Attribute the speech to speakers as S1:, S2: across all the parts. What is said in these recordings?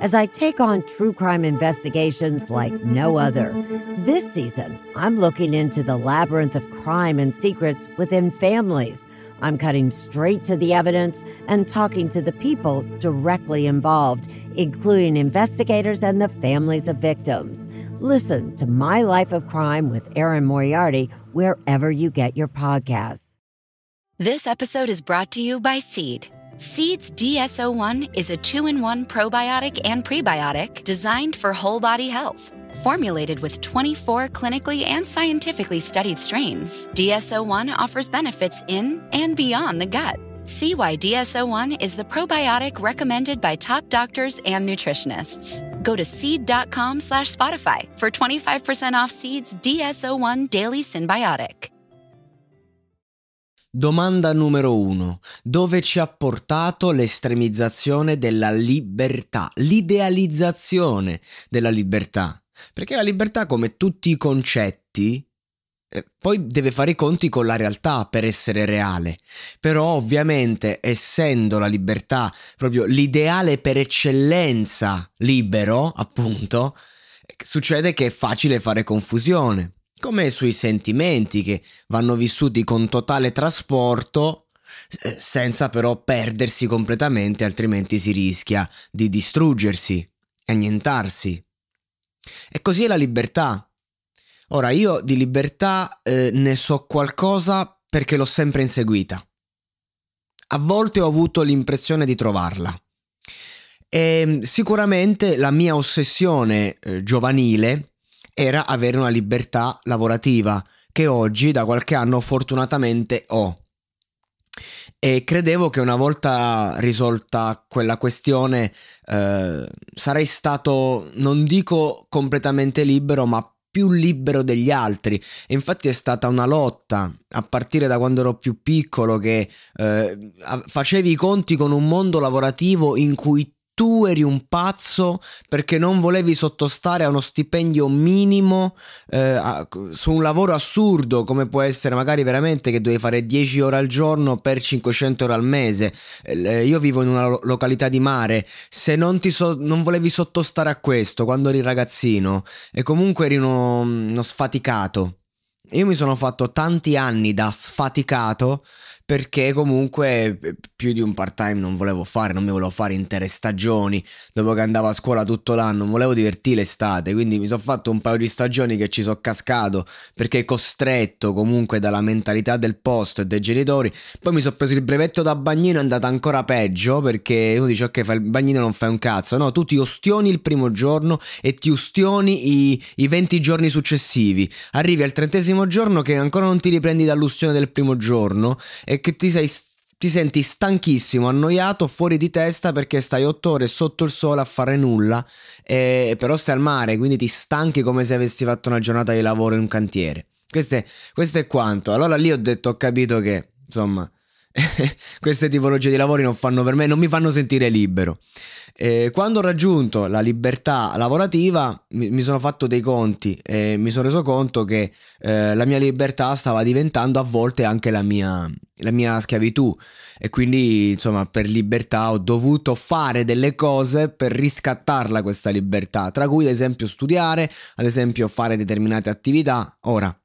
S1: as I take on true crime investigations like no other. This season, I'm looking into the labyrinth of crime and secrets within families. I'm cutting straight to the evidence and talking to the people directly involved, including investigators and the families of victims. Listen to My Life of Crime with Aaron Moriarty wherever you get your podcasts. This episode is brought to you by Seed. Seeds DSO1 is a two in one probiotic and prebiotic designed for whole body health. Formulated with 24 clinically and scientifically studied strains, DSO1 offers benefits in and beyond the gut. See why DSO1 is the probiotic recommended by top doctors and nutritionists. Go to seed.com slash Spotify for 25% off Seed's DSO1 Daily Symbiotic. Domanda numero uno. Dove ci ha portato l'estremizzazione della libertà, l'idealizzazione della libertà? Perché la libertà, come tutti i concetti, eh, poi deve fare i conti con la realtà per essere reale. Però ovviamente, essendo la libertà proprio l'ideale per eccellenza libero, appunto, eh, succede che è facile fare confusione come sui sentimenti che vanno vissuti con totale trasporto senza però perdersi completamente, altrimenti si rischia di distruggersi, annientarsi. E così è la libertà. Ora, io di libertà eh, ne so qualcosa perché l'ho sempre inseguita. A volte ho avuto l'impressione di trovarla. E ehm, sicuramente la mia ossessione eh, giovanile era avere una libertà lavorativa che oggi da qualche anno fortunatamente ho. E credevo che una volta risolta quella questione eh, sarei stato, non dico completamente libero, ma più libero degli altri. E infatti è stata una lotta, a partire da quando ero più piccolo, che eh, facevi i conti con un mondo lavorativo in cui tu eri un pazzo perché non volevi sottostare a uno stipendio minimo eh, a, su un lavoro assurdo come può essere magari veramente che devi fare 10 ore al giorno per 500 ore al mese. Eh, io vivo in una lo- località di mare, se non, ti so- non volevi sottostare a questo quando eri ragazzino e comunque eri uno, uno sfaticato. Io mi sono fatto tanti anni da sfaticato perché comunque eh, più di un part time non volevo fare, non mi volevo fare intere stagioni, dopo che andavo a scuola tutto l'anno, volevo divertire l'estate, quindi mi sono fatto un paio di stagioni che ci sono cascato perché costretto comunque dalla mentalità del posto e dei genitori, poi mi sono preso il brevetto da bagnino è andata ancora peggio perché uno dice ok fai il bagnino non fai un cazzo, no, tu ti ostioni il primo giorno e ti ustioni i, i 20 giorni successivi, arrivi al trentesimo giorno che ancora non ti riprendi dall'ustione del primo giorno e che ti, sei, ti senti stanchissimo, annoiato, fuori di testa perché stai otto ore sotto il sole a fare nulla, e, eh, però stai al mare, quindi ti stanchi come se avessi fatto una giornata di lavoro in un cantiere. Questo è, questo è quanto. Allora lì ho detto, ho capito che, insomma, queste tipologie di lavori non fanno per me, non mi fanno sentire libero. Eh, quando ho raggiunto la libertà lavorativa mi, mi sono fatto dei conti e mi sono reso conto che eh, la mia libertà stava diventando a volte anche la mia, la mia schiavitù e quindi insomma per libertà ho dovuto fare delle cose per riscattarla questa libertà, tra cui ad esempio studiare, ad esempio fare determinate attività. Ora,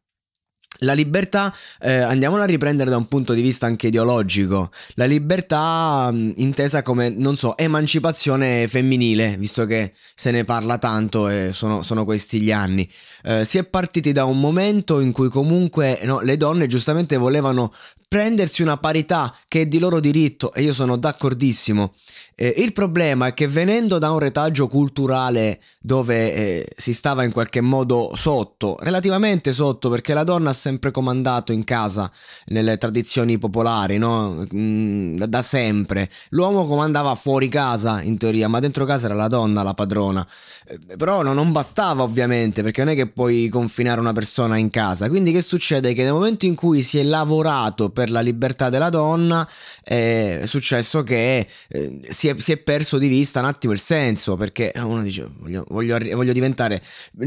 S1: la libertà, eh, andiamola a riprendere da un punto di vista anche ideologico, la libertà mh, mm, intesa come, non so, emancipazione femminile, visto che se ne parla tanto e sono, sono questi gli anni. Eh, si è partiti da un momento in cui comunque no, le donne giustamente volevano prendersi una parità che è di loro diritto e io sono d'accordissimo. Eh, il problema è che venendo da un retaggio culturale dove eh, si stava in qualche modo sotto, relativamente sotto perché la donna ha sempre comandato in casa nelle tradizioni popolari, no? Mm, da, da sempre. L'uomo comandava fuori casa in teoria, ma dentro casa era la donna la padrona. Eh, però no, non bastava ovviamente perché non è che puoi confinare una persona in casa. Quindi che succede? Che nel momento in cui si è lavorato per la libertà della donna è successo che eh, si, è, si, è, perso di vista un attimo il senso perché uno dice voglio, voglio, voglio, diventare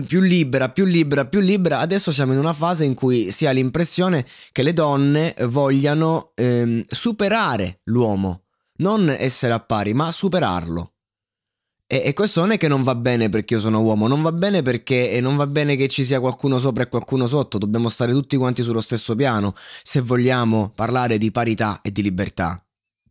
S1: più libera, più libera, più libera. Adesso siamo in una fase in cui si ha l'impressione che le donne vogliano ehm, superare l'uomo, non essere a pari ma superarlo. E, e, questo non è che non va bene perché io sono uomo, non va bene perché non va bene che ci sia qualcuno sopra e qualcuno sotto, dobbiamo stare tutti quanti sullo stesso piano se vogliamo parlare di parità e di libertà.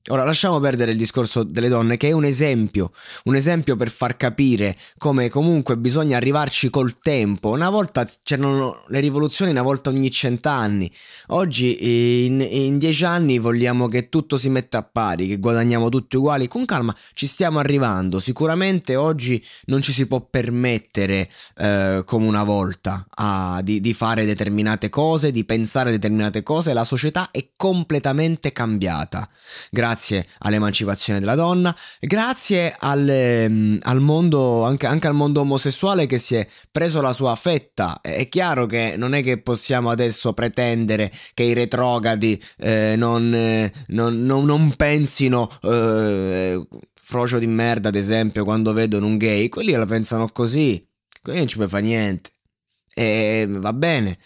S1: Ora lasciamo perdere il discorso delle donne che è un esempio, un esempio per far capire come comunque bisogna arrivarci col tempo. Una volta c'erano le rivoluzioni una volta ogni cent'anni, oggi in, in, dieci anni vogliamo che tutto si metta a pari, che guadagniamo tutti uguali, con calma ci stiamo arrivando, sicuramente oggi non ci si può permettere eh, come una volta a, di, di fare determinate cose, di pensare determinate cose, la società è completamente cambiata. Grazie grazie all'emancipazione della donna, grazie al, ehm, al mondo, anche, anche, al mondo omosessuale che si è preso la sua fetta. È chiaro che non è che possiamo adesso pretendere che i retrogradi eh, non, eh, non, non, non, pensino... Eh, frocio di merda, ad esempio, quando vedono un gay, quelli la pensano così, quelli non ci puoi fare niente. E va bene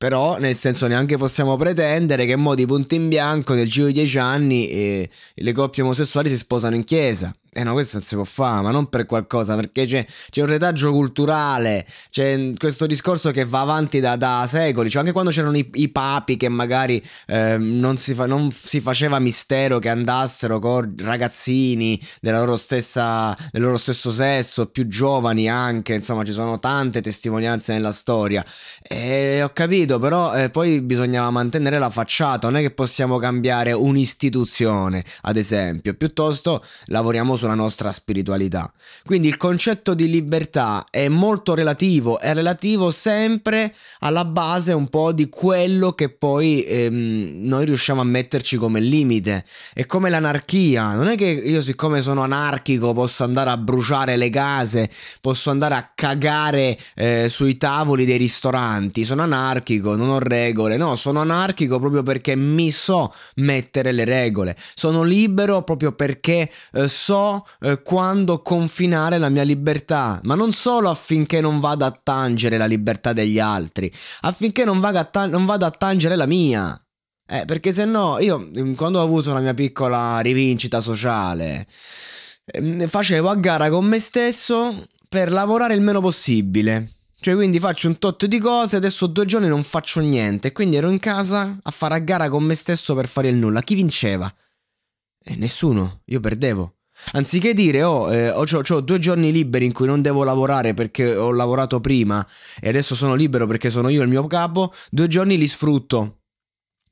S1: però nel senso neanche possiamo pretendere che mo di punto in bianco nel giro di dieci anni eh, le coppie omosessuali si sposano in chiesa eh no, questo non si può fare, ma non per qualcosa, perché c'è, un retaggio culturale, c'è questo discorso che va avanti da, da secoli, cioè anche quando c'erano i, i, papi che magari eh, non, si fa, non, si faceva mistero che andassero con ragazzini loro stessa, del loro stesso sesso, più giovani anche, insomma ci sono tante testimonianze nella storia. E eh, ho capito, però eh, poi bisognava mantenere la facciata, non è che possiamo cambiare un'istituzione, ad esempio, piuttosto lavoriamo sulla nostra spiritualità. Quindi il concetto di libertà è molto relativo, è relativo sempre alla base un po' di quello che poi ehm, noi riusciamo a metterci come limite. È come l'anarchia, non è che io siccome sono anarchico posso andare a bruciare le case, posso andare a cagare eh, sui tavoli dei ristoranti, sono anarchico, non ho regole, no, sono anarchico proprio perché mi so mettere le regole, sono libero proprio perché eh, so eh, quando confinare la mia libertà, ma non solo affinché non vada a tangere la libertà degli altri, affinché non vada a, ta- non vada a tangere la mia. Eh, perché se no, io mm, quando ho avuto la mia piccola rivincita sociale, eh, facevo a gara con me stesso per lavorare il meno possibile. Cioè, quindi faccio un tot di cose, adesso due giorni non faccio niente. Quindi ero in casa a fare a gara con me stesso per fare il nulla. Chi vinceva? Eh, nessuno, io perdevo. Anziché dire, oh, eh, ho, ho, ho, due giorni liberi in cui non devo lavorare perché ho lavorato prima e adesso sono libero perché sono io il mio capo, due giorni li sfrutto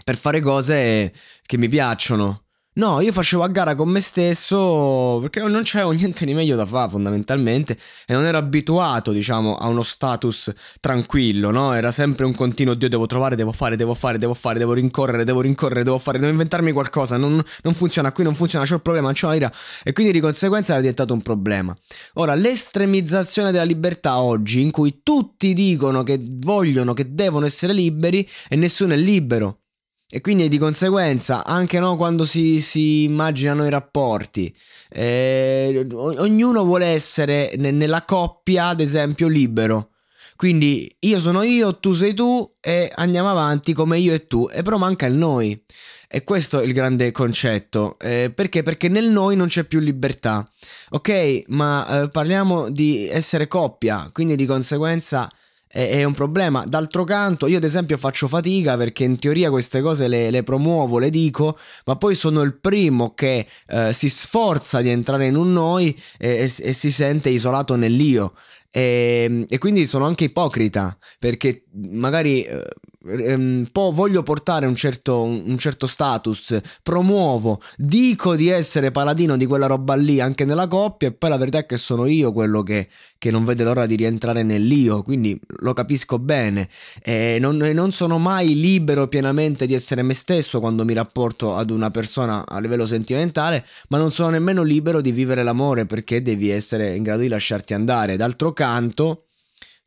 S1: per fare cose che mi piacciono. No, io facevo a gara con me stesso perché non c'avevo niente di meglio da fare fondamentalmente e non ero abituato, diciamo, a uno status tranquillo, no? Era sempre un continuo, Dio devo trovare, devo fare, devo fare, devo fare, devo rincorrere, devo rincorrere, devo fare, devo inventarmi qualcosa, non, non funziona qui, non funziona, c'è il problema, c'è la lira e quindi di conseguenza era diventato un problema. Ora, l'estremizzazione della libertà oggi in cui tutti dicono che vogliono, che devono essere liberi e nessuno è libero. E quindi di conseguenza, anche no, quando si, si, immaginano i rapporti, eh, ognuno vuole essere ne, nella coppia, ad esempio, libero. Quindi io sono io, tu sei tu e andiamo avanti come io e tu, e però manca il noi. E questo è il grande concetto. Eh, perché? Perché nel noi non c'è più libertà. Ok, ma eh, parliamo di essere coppia, quindi di conseguenza è, un problema. D'altro canto, io ad esempio faccio fatica perché in teoria queste cose le, le promuovo, le dico, ma poi sono il primo che eh, si sforza di entrare in un noi e, e, e si sente isolato nell'io. E, ehm, e, quindi sono anche ipocrita perché magari eh, ehm, po voglio portare un certo, un certo status, promuovo, dico di essere paladino di quella roba lì anche nella coppia e poi la verità è che sono io quello che, che non vede l'ora di rientrare nell'io, quindi lo capisco bene. Eh, non, eh, non, sono mai libero pienamente di essere me stesso quando mi rapporto ad una persona a livello sentimentale, ma non sono nemmeno libero di vivere l'amore perché devi essere in grado di lasciarti andare. D'altro canto,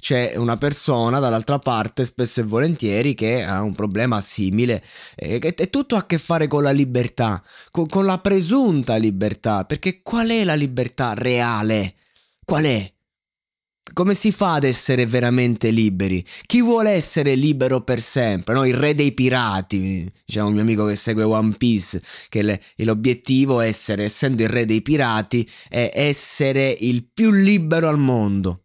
S1: c'è una persona dall'altra parte spesso e volentieri che ha un problema simile e, e tutto ha a che fare con la libertà, con, con la presunta libertà, perché qual è la libertà reale? Qual è? Come si fa ad essere veramente liberi? Chi vuole essere libero per sempre? No? Il re dei pirati, diciamo un mio amico che segue One Piece, che le, l'obiettivo è essere, essendo il re dei pirati, è essere il più libero al mondo.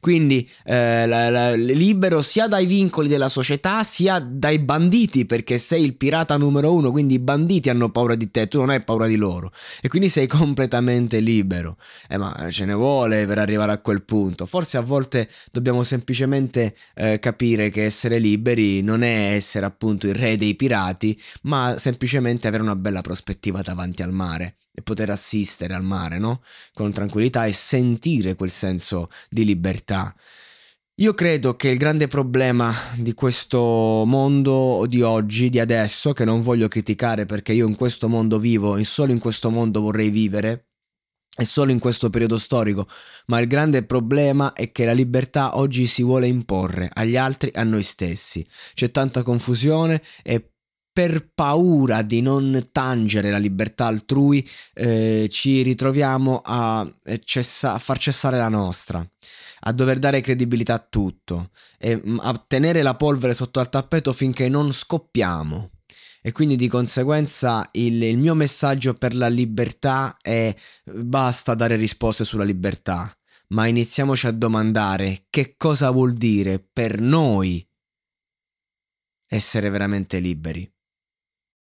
S1: Quindi eh, la, la, libero sia dai vincoli della società sia dai banditi, perché sei il pirata numero uno, quindi i banditi hanno paura di te, tu non hai paura di loro. E quindi sei completamente libero. Eh, ma ce ne vuole per arrivare a quel punto. Forse a volte dobbiamo semplicemente eh, capire che essere liberi non è essere appunto il re dei pirati, ma semplicemente avere una bella prospettiva davanti al mare e poter assistere al mare, no? Con tranquillità e sentire quel senso di libertà. Io credo che il grande problema di questo mondo di oggi, di adesso, che non voglio criticare perché io in questo mondo vivo e solo in questo mondo vorrei vivere, è solo in questo periodo storico, ma il grande problema è che la libertà oggi si vuole imporre agli altri, a noi stessi. C'è tanta confusione e per paura di non tangere la libertà altrui eh, ci ritroviamo a, eh, cessa- a, far cessare la nostra, a dover dare credibilità a tutto, e mm, a tenere la polvere sotto al tappeto finché non scoppiamo. E quindi di conseguenza il, il mio messaggio per la libertà è basta dare risposte sulla libertà, ma iniziamoci a domandare che cosa vuol dire per noi essere veramente liberi.